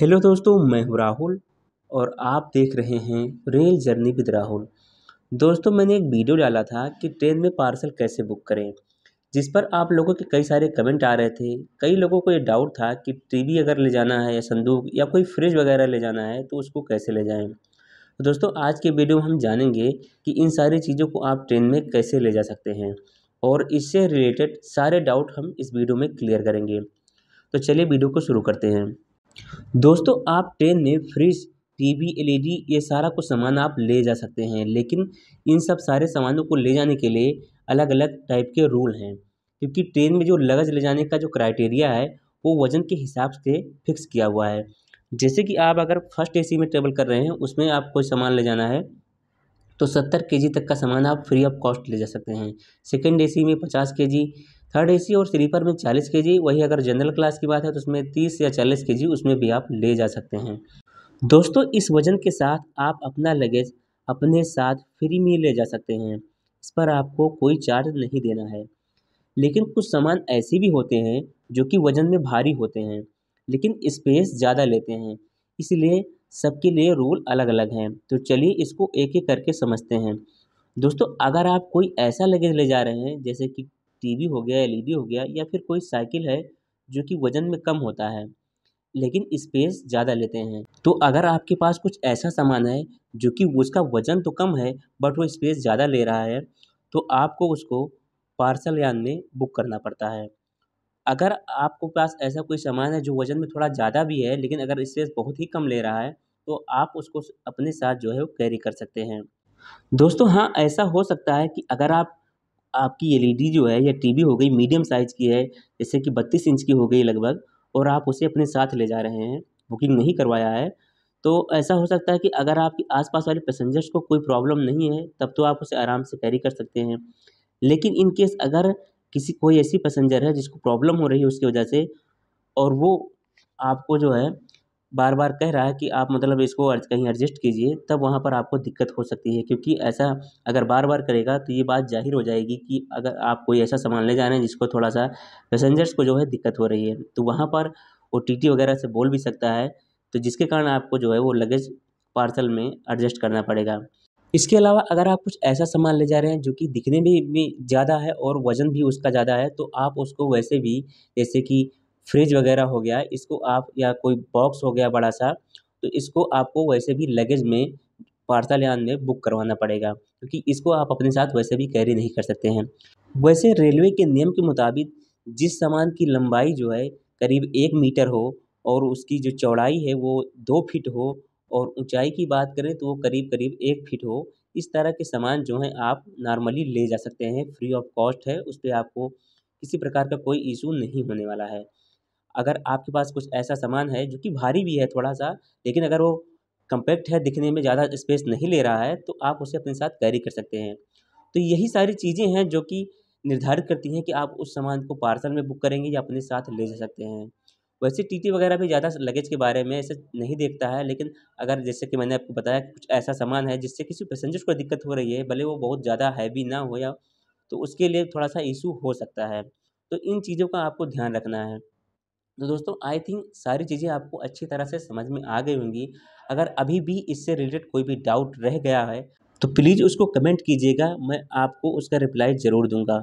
hello दोस्तों मैं हूँ राहुल और आप देख रहे हैं रेल जर्नी विद राहुल दोस्तों मैंने एक वीडियो डाला था कि ट्रेन में पार्सल कैसे बुक करें जिस पर आप लोगों के कई सारे कमेंट आ रहे थे कई लोगों को ये डाउट था कि टीवी अगर ले जाना है या संदूक या कोई फ्रिज वगैरह ले जाना है तो उसको कैसे ले जाएँ तो दोस्तों आज के वीडियो में हम जानेंगे कि इन सारी चीज़ों को आप ट्रेन में कैसे ले जा सकते हैं और इससे रिलेटेड सारे डाउट हम इस वीडियो में क्लियर करेंगे तो चलिए वीडियो को शुरू करते हैं दोस्तों आप ट्रेन में fridge T V L E D ये सारा कुछ सामान आप ले जा सकते हैं लेकिन इन सब सारे सामानों को ले जाने के लिए अलग अलग टाइप के रूल हैं क्योंकि ट्रेन में जो लगज ले जाने का जो क्राइटेरिया है वो वज़न के हिसाब से फिक्स किया हुआ है जैसे कि आप अगर फर्स्ट एसी में ट्रेवल कर रहे हैं उसमें आप कोई सामान ले जाना है तो सत्तर के जी तक का सामान आप फ्री ऑफ कॉस्ट ले जा सकते हैं सेकेंड ए सी में पचास के जी थर्ड एसी और स्लीपर में 40 के जी वही अगर जनरल क्लास की बात है तो उसमें 30 या 40 के जी उसमें भी आप ले जा सकते हैं दोस्तों इस वज़न के साथ आप अपना लगेज अपने साथ फ्री में ले जा सकते हैं इस पर आपको कोई चार्ज नहीं देना है लेकिन कुछ सामान ऐसे भी होते हैं जो कि वज़न में भारी होते हैं लेकिन स्पेस ज़्यादा लेते हैं इसलिए सबके लिए रूल अलग अलग हैं तो चलिए इसको एक एक करके समझते हैं दोस्तों अगर आप कोई ऐसा लगेज ले जा रहे हैं जैसे कि टीवी हो गया एल e हो गया या फिर कोई साइकिल है जो कि वज़न में कम होता है लेकिन स्पेस ज़्यादा लेते हैं तो अगर आपके पास कुछ ऐसा सामान है जो कि उसका वज़न तो कम है बट वो स्पेस ज़्यादा ले रहा है तो आपको उसको पार्सल यान में बुक करना पड़ता है अगर आपको पास ऐसा कोई सामान है जो वज़न में थोड़ा ज़्यादा भी है लेकिन अगर स्पेस बहुत ही कम ले रहा है तो आप उसको अपने साथ जो है वो कैरी कर सकते हैं दोस्तों हाँ ऐसा हो सकता है कि अगर आप आपकी एल ई डी जो है या टी वी हो गई मीडियम साइज़ की है जैसे कि बत्तीस इंच की हो गई लगभग और आप उसे अपने साथ ले जा रहे हैं बुकिंग नहीं करवाया है तो ऐसा हो सकता है कि अगर आपके आस पास वाले पैसेंजर्स को कोई प्रॉब्लम नहीं है तब तो आप उसे आराम से कैरी कर सकते हैं लेकिन इन केस अगर किसी कोई ऐसी पैसेंजर है जिसको प्रॉब्लम हो रही है उसकी वजह से और वो आपको जो है बार बार कह रहा है कि आप मतलब इसको कहीं एडजस्ट कीजिए तब वहाँ पर आपको दिक्कत हो सकती है क्योंकि ऐसा अगर बार बार करेगा तो ये बात जाहिर हो जाएगी कि अगर आप कोई ऐसा सामान ले जा रहे हैं जिसको थोड़ा सा पैसेंजर्स को जो है दिक्कत हो रही है तो वहाँ पर ओ टी टी वगैरह से बोल भी सकता है तो जिसके कारण आपको जो है वो लगेज पार्सल में एडजस्ट करना पड़ेगा इसके अलावा अगर आप कुछ ऐसा सामान ले जा रहे हैं जो कि दिखने में भी ज़्यादा है और वज़न भी उसका ज़्यादा है तो आप उसको वैसे भी जैसे कि फ्रिज वगैरह हो गया इसको आप या कोई बॉक्स हो गया बड़ा सा तो इसको आपको वैसे भी लगेज में पार्सल यान में बुक करवाना पड़ेगा क्योंकि इसको आप अपने साथ वैसे भी कैरी नहीं कर सकते हैं वैसे रेलवे के नियम के मुताबिक जिस सामान की लंबाई जो है करीब एक मीटर हो और उसकी जो चौड़ाई है वो दो फीट हो और ऊंचाई की बात करें तो वो करीब करीब एक फीट हो इस तरह के सामान जो हैं आप नॉर्मली ले जा सकते हैं फ्री ऑफ कॉस्ट है उस पर आपको किसी प्रकार का कोई इशू नहीं होने वाला है अगर आपके पास कुछ ऐसा सामान है जो कि भारी भी है थोड़ा सा लेकिन अगर वो कंपैक्ट है दिखने में ज़्यादा स्पेस नहीं ले रहा है तो आप उसे अपने साथ कैरी कर सकते हैं तो यही सारी चीज़ें हैं जो कि निर्धारित करती हैं कि आप उस सामान को पार्सल में बुक करेंगे या अपने साथ ले जा सकते हैं वैसे टीटी वगैरह भी ज़्यादा लगेज के बारे में ऐसे नहीं देखता है लेकिन अगर जैसे कि मैंने आपको बताया कुछ ऐसा सामान है जिससे किसी पैसेंजर्स को दिक्कत हो रही है भले वो बहुत ज़्यादा हैवी ना हो या तो उसके लिए थोड़ा सा इशू हो सकता है तो इन चीज़ों का आपको ध्यान रखना है तो दोस्तों आई थिंक सारी चीज़ें आपको अच्छी तरह से समझ में आ गई होंगी अगर अभी भी इससे रिलेटेड कोई भी डाउट रह गया है तो प्लीज़ उसको कमेंट कीजिएगा मैं आपको उसका रिप्लाई ज़रूर दूंगा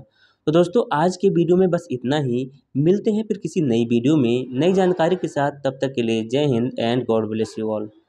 तो दोस्तों आज के वीडियो में बस इतना ही मिलते हैं फिर किसी नई वीडियो में नई जानकारी के साथ तब तक के लिए Jai Hind and God bless you all